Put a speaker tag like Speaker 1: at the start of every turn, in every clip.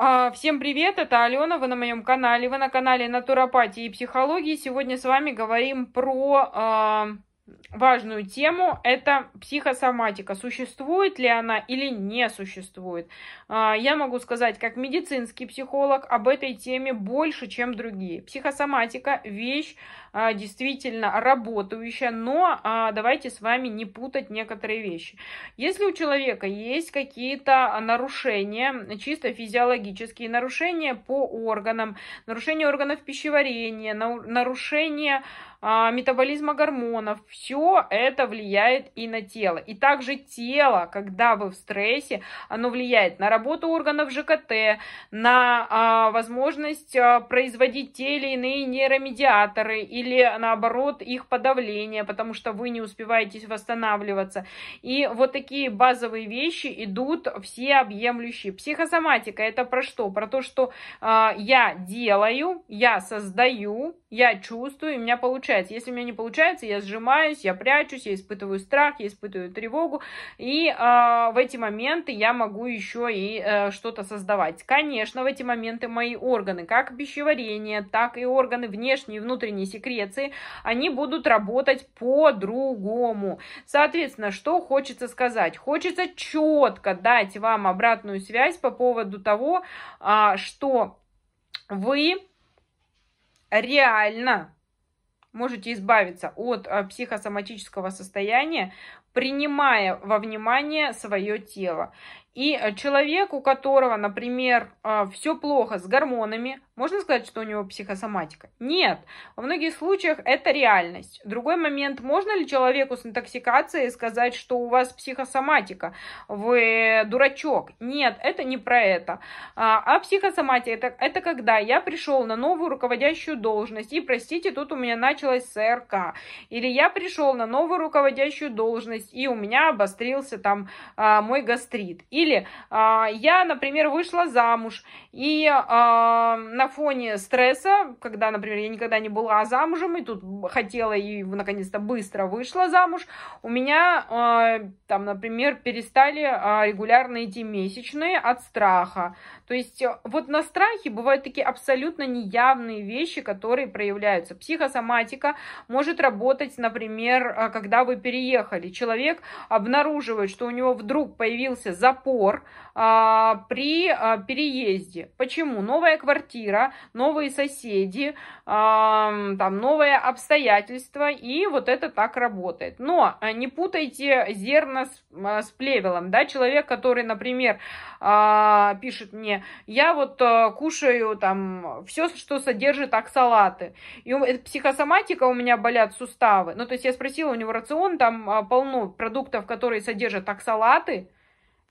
Speaker 1: А, всем привет, это Алена, вы на моем канале, вы на канале Натуропатии и психологии. Сегодня с вами говорим про а, важную тему. Это психосоматика. Существует ли она или не существует? А, я могу сказать, как медицинский психолог, об этой теме больше, чем другие. Психосоматика – вещь а, действительно работающая, но а, давайте с вами не путать некоторые вещи. Если у человека есть какие-то нарушения, чисто физиологические нарушения по органам, нарушение органов пищеварения, нарушение а, метаболизма гормонов. Все это влияет и на тело. И также тело, когда вы в стрессе, оно влияет на работу органов ЖКТ, на а, возможность а, производить те или иные нейромедиаторы или наоборот их подавление, потому что вы не успеваете восстанавливаться. И вот такие базовые вещи идут все объемлющие. Психосоматика это про что? Про то, что я делаю, я создаю, я чувствую, и у меня получается получается. Если у меня не получается, я сжимаюсь, я прячусь, я испытываю страх, я испытываю тревогу. И э, в эти моменты я могу еще и э, что-то создавать. Конечно, в эти моменты мои органы, как пищеварение, так и органы внешней и внутренней секреции, они будут работать по-другому. Соответственно, что хочется сказать? Хочется четко дать вам обратную связь по поводу того, э, что вы реально можете избавиться от э, психосоматического состояния принимая во внимание свое тело. И э, человек, у которого, например, э, все плохо с гормонами, можно сказать, что у него психосоматика? Нет. Во многих случаях это реальность. Другой момент, можно ли человеку с интоксикацией сказать, что у вас психосоматика, вы э, дурачок? Нет, это не про это. А, а психосоматика это, это когда я пришел на новую руководящую должность, и, простите, тут у меня началась СРК. Или я пришел на новую руководящую должность, есть и у меня обострился там а, мой гастрит. Или а, я, например, вышла замуж, и а, на фоне стресса, когда, например, я никогда не была замужем, и тут хотела и наконец-то быстро вышла замуж, у меня а, там, например, перестали а, регулярно идти месячные от страха. То есть вот на страхе бывают такие абсолютно неявные вещи, которые проявляются. Психосоматика может работать, например, а, когда вы переехали. Человек человек обнаруживает, что у него вдруг появился запор а, при а, переезде. Почему? Новая квартира, новые соседи, а, там новые обстоятельства, и вот это так работает. Но а, не путайте зерна с, а, с плевелом, да, человек, который, например, а, пишет мне, я вот а, кушаю там все, что содержит оксалаты, и э, психосоматика у меня болят суставы, ну, то есть я спросила у него рацион, там а, полно ну, продуктов, которые содержат оксалаты,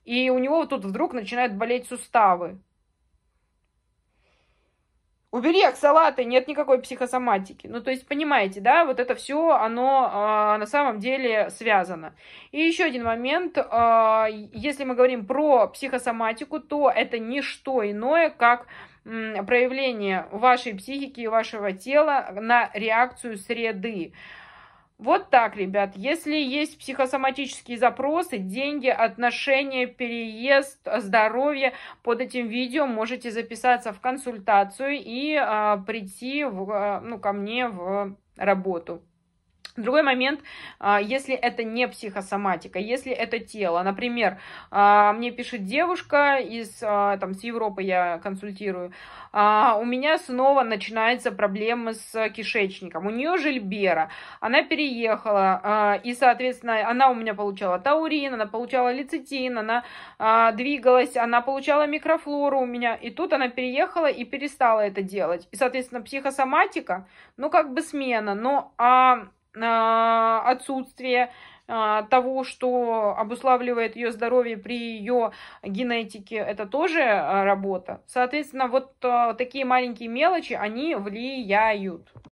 Speaker 1: и у него тут вдруг начинают болеть суставы. Убери оксалаты, нет никакой психосоматики. Ну, то есть, понимаете, да, вот это все, оно э, на самом деле связано. И еще один момент, э, если мы говорим про психосоматику, то это не что иное, как проявление вашей психики и вашего тела на реакцию среды. Вот так, ребят. Если есть психосоматические запросы, деньги, отношения, переезд, здоровье, под этим видео можете записаться в консультацию и э, прийти в, э, ну, ко мне в работу. Другой момент, а, если это не психосоматика, если это тело, например, а, мне пишет девушка из, а, там, с Европы я консультирую, у меня снова начинаются проблемы с кишечником, у нее жильбера, она переехала, и, соответственно, она у меня получала таурин, она получала лецитин, она двигалась, она получала микрофлору у меня, и тут она переехала и перестала это делать. И, соответственно, психосоматика, ну, как бы смена, но... А а, отсутствие а, того, что обуславливает ее здоровье при ее генетике, это тоже а, работа. Соответственно, вот такие маленькие мелочи, они влияют.